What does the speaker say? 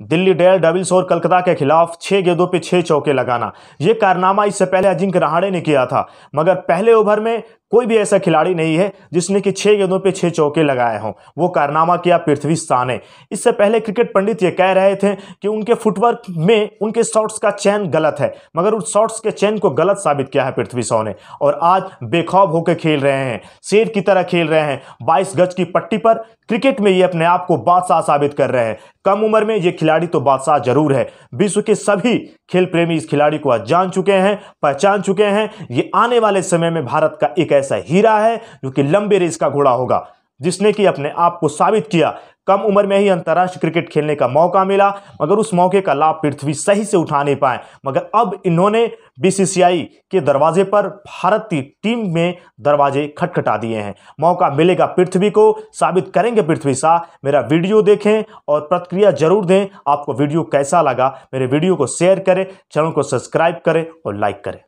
Delhi dare devils और कलकत्ता के खिलाफ छह गेंदों पर छह चौके लगाना ये कारनामा इससे पहले अजिंक्य रहाड़े ने किया था मगर पहले ओवर में कोई भी ऐसा खिलाड़ी नहीं है जिसने कि छह गेंदों पे छह चौके लगाए हों वो कारनामा किया पृथ्वी शाह ने इससे पहले क्रिकेट पंडित ये कह रहे थे कि उनके फुटवर्क में उनके शॉट्स का चैन गलत है मगर उस शॉट्स के चैन को गलत साबित किया है पृथ्वी शाह ने और आज बेखौब होकर खेल रहे हैं शेर की तरह खेल रहे हैं बाईस गज की पट्टी पर क्रिकेट में ये अपने आप को बादशाह साबित कर रहे हैं कम उम्र में ये खिलाड़ी तो बादशाह जरूर है विश्व के सभी खेल प्रेमी इस खिलाड़ी को आज जान चुके हैं पहचान चुके हैं ये आने वाले समय में भारत का एक ऐसा हीरा है जो कि लंबे रेस का घोड़ा होगा जिसने कि अपने आप को साबित किया कम उम्र में ही अंतर्राष्ट्रीय क्रिकेट खेलने का मौका मिला मगर उस मौके का लाभ पृथ्वी सही से उठा नहीं पाए मगर अब इन्होंने बीसीसीआई के दरवाजे पर भारतीय टीम में दरवाजे खटखटा दिए हैं मौका मिलेगा पृथ्वी को साबित करेंगे पृथ्वी शाह मेरा वीडियो देखें और प्रतिक्रिया जरूर दें आपको वीडियो कैसा लगा मेरे वीडियो को शेयर करें चैनल को सब्सक्राइब करें और लाइक करें